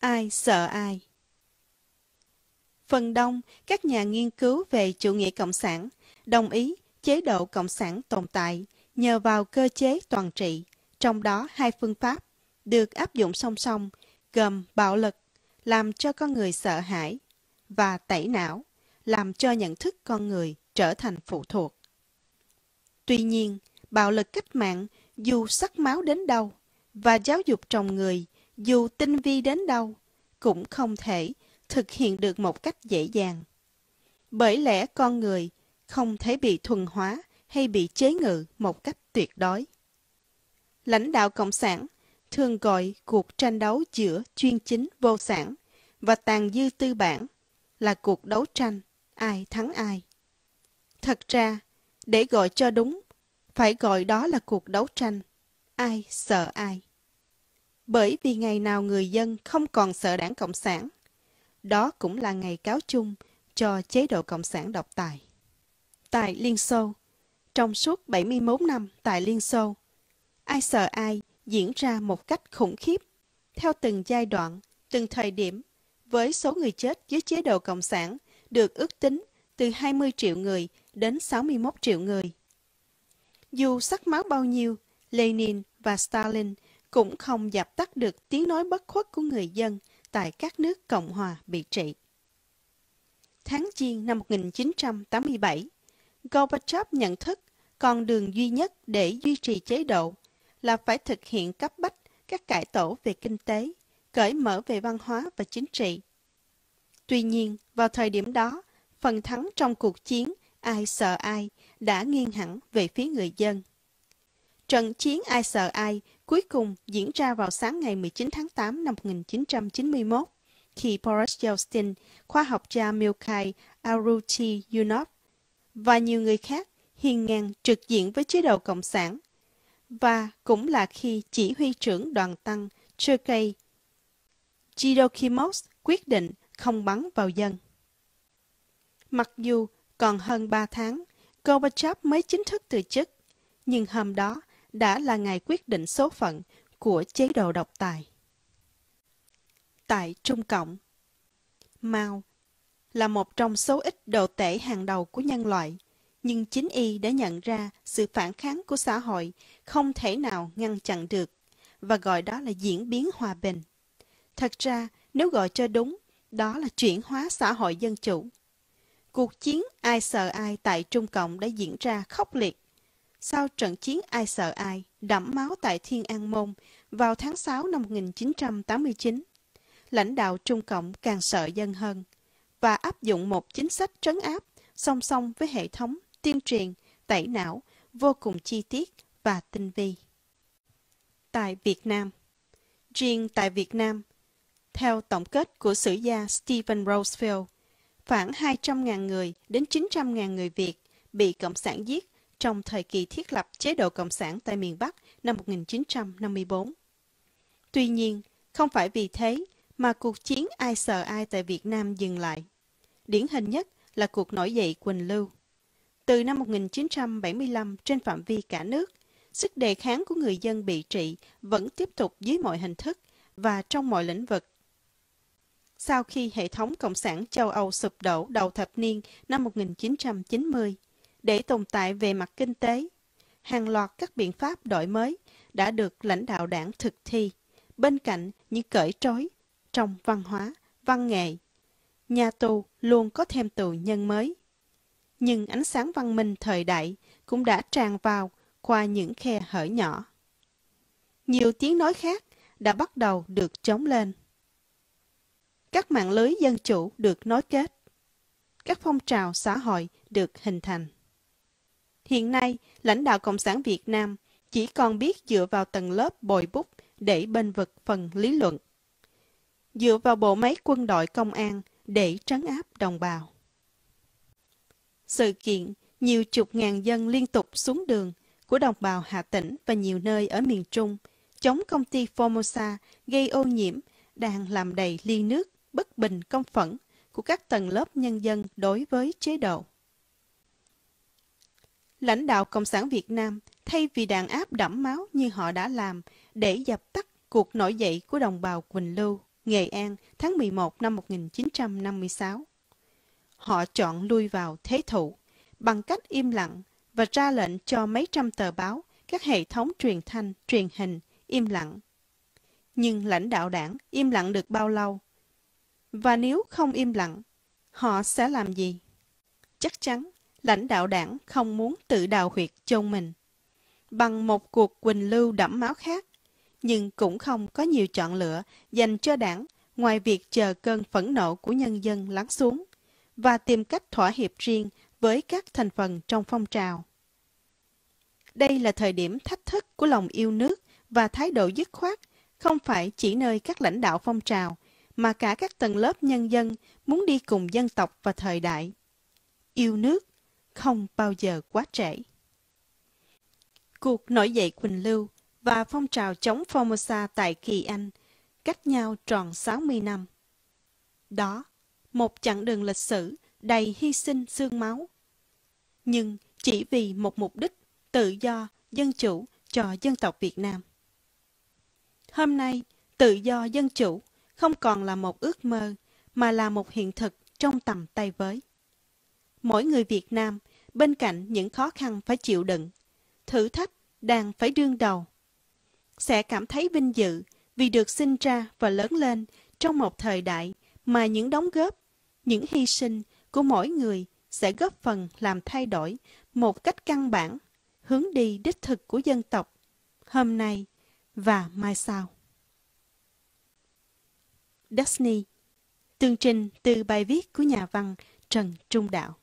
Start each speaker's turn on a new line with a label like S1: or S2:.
S1: Ai sợ ai? Phần đông, các nhà nghiên cứu về chủ nghĩa cộng sản đồng ý chế độ cộng sản tồn tại nhờ vào cơ chế toàn trị, trong đó hai phương pháp được áp dụng song song gồm bạo lực làm cho con người sợ hãi và tẩy não làm cho nhận thức con người trở thành phụ thuộc. Tuy nhiên, bạo lực cách mạng dù sắc máu đến đâu và giáo dục trong người dù tinh vi đến đâu, cũng không thể thực hiện được một cách dễ dàng. Bởi lẽ con người không thể bị thuần hóa hay bị chế ngự một cách tuyệt đối. Lãnh đạo Cộng sản thường gọi cuộc tranh đấu giữa chuyên chính vô sản và tàn dư tư bản là cuộc đấu tranh ai thắng ai. Thật ra, để gọi cho đúng, phải gọi đó là cuộc đấu tranh ai sợ ai bởi vì ngày nào người dân không còn sợ đảng Cộng sản. Đó cũng là ngày cáo chung cho chế độ Cộng sản độc tài. Tại Liên Xô Trong suốt 71 năm tại Liên Xô, Ai sợ ai diễn ra một cách khủng khiếp, theo từng giai đoạn, từng thời điểm, với số người chết dưới chế độ Cộng sản được ước tính từ 20 triệu người đến 61 triệu người. Dù sắc máu bao nhiêu, Lenin và Stalin – cũng không dập tắt được tiếng nói bất khuất của người dân tại các nước Cộng hòa bị trị. Tháng Giêng năm 1987, Gorbachev nhận thức con đường duy nhất để duy trì chế độ là phải thực hiện cấp bách các cải tổ về kinh tế, cởi mở về văn hóa và chính trị. Tuy nhiên, vào thời điểm đó, phần thắng trong cuộc chiến ai sợ ai đã nghiêng hẳn về phía người dân. Trận chiến ai sợ ai cuối cùng diễn ra vào sáng ngày 19 tháng 8 năm 1991 khi Boris Yeltsin, khoa học gia Mikhail Aruti Yunov và nhiều người khác hiền ngang trực diện với chế độ Cộng sản và cũng là khi chỉ huy trưởng đoàn tăng Sergei Chidokimos quyết định không bắn vào dân. Mặc dù còn hơn 3 tháng, Gorbachev mới chính thức từ chức, nhưng hôm đó đã là ngày quyết định số phận của chế độ độc tài. Tại Trung Cộng Mao là một trong số ít đồ tể hàng đầu của nhân loại, nhưng chính y đã nhận ra sự phản kháng của xã hội không thể nào ngăn chặn được và gọi đó là diễn biến hòa bình. Thật ra, nếu gọi cho đúng, đó là chuyển hóa xã hội dân chủ. Cuộc chiến ai sợ ai tại Trung Cộng đã diễn ra khốc liệt sau trận chiến ai sợ ai, đẫm máu tại Thiên An Môn vào tháng 6 năm 1989. Lãnh đạo Trung Cộng càng sợ dân hơn và áp dụng một chính sách trấn áp song song với hệ thống tuyên truyền, tẩy não vô cùng chi tiết và tinh vi. Tại Việt Nam Riêng tại Việt Nam, theo tổng kết của sử gia Stephen Roosevelt, khoảng 200.000 người đến 900.000 người Việt bị Cộng sản giết trong thời kỳ thiết lập chế độ Cộng sản tại miền Bắc năm 1954. Tuy nhiên, không phải vì thế mà cuộc chiến ai sợ ai tại Việt Nam dừng lại. Điển hình nhất là cuộc nổi dậy Quỳnh Lưu. Từ năm 1975 trên phạm vi cả nước, sức đề kháng của người dân bị trị vẫn tiếp tục dưới mọi hình thức và trong mọi lĩnh vực. Sau khi hệ thống Cộng sản châu Âu sụp đổ đầu thập niên năm 1990, để tồn tại về mặt kinh tế. Hàng loạt các biện pháp đổi mới đã được lãnh đạo đảng thực thi, bên cạnh những cởi trói trong văn hóa, văn nghệ. Nhà tù luôn có thêm tù nhân mới. Nhưng ánh sáng văn minh thời đại cũng đã tràn vào qua những khe hở nhỏ. Nhiều tiếng nói khác đã bắt đầu được chống lên. Các mạng lưới dân chủ được nối kết. Các phong trào xã hội được hình thành. Hiện nay, lãnh đạo Cộng sản Việt Nam chỉ còn biết dựa vào tầng lớp bồi bút để bên vực phần lý luận. Dựa vào bộ máy quân đội công an để trấn áp đồng bào. Sự kiện nhiều chục ngàn dân liên tục xuống đường của đồng bào Hà Tĩnh và nhiều nơi ở miền Trung chống công ty Formosa gây ô nhiễm đang làm đầy ly nước bất bình công phẫn của các tầng lớp nhân dân đối với chế độ lãnh đạo Cộng sản Việt Nam thay vì đàn áp đẫm máu như họ đã làm để dập tắt cuộc nổi dậy của đồng bào Quỳnh Lưu, Nghệ An tháng 11 năm 1956. Họ chọn lui vào thế thụ bằng cách im lặng và ra lệnh cho mấy trăm tờ báo, các hệ thống truyền thanh, truyền hình im lặng. Nhưng lãnh đạo đảng im lặng được bao lâu? Và nếu không im lặng, họ sẽ làm gì? Chắc chắn lãnh đạo đảng không muốn tự đào huyệt chôn mình. Bằng một cuộc quỳnh lưu đẫm máu khác, nhưng cũng không có nhiều chọn lựa dành cho đảng ngoài việc chờ cơn phẫn nộ của nhân dân lắng xuống và tìm cách thỏa hiệp riêng với các thành phần trong phong trào. Đây là thời điểm thách thức của lòng yêu nước và thái độ dứt khoát, không phải chỉ nơi các lãnh đạo phong trào, mà cả các tầng lớp nhân dân muốn đi cùng dân tộc và thời đại. Yêu nước không bao giờ quá trễ. Cuộc nổi dậy Quỳnh Lưu và phong trào chống Formosa tại Kỳ Anh cách nhau tròn 60 năm. Đó, một chặng đường lịch sử đầy hy sinh xương máu. Nhưng chỉ vì một mục đích tự do, dân chủ cho dân tộc Việt Nam. Hôm nay, tự do dân chủ không còn là một ước mơ mà là một hiện thực trong tầm tay với. Mỗi người Việt Nam bên cạnh những khó khăn phải chịu đựng, thử thách đang phải đương đầu. Sẽ cảm thấy vinh dự vì được sinh ra và lớn lên trong một thời đại mà những đóng góp, những hy sinh của mỗi người sẽ góp phần làm thay đổi một cách căn bản hướng đi đích thực của dân tộc hôm nay và mai sau. Destiny Tương trình từ bài viết của nhà văn Trần Trung Đạo